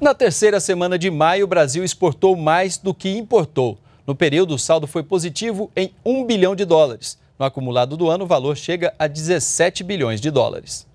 Na terceira semana de maio, o Brasil exportou mais do que importou. No período, o saldo foi positivo em 1 bilhão de dólares. No acumulado do ano, o valor chega a 17 bilhões de dólares.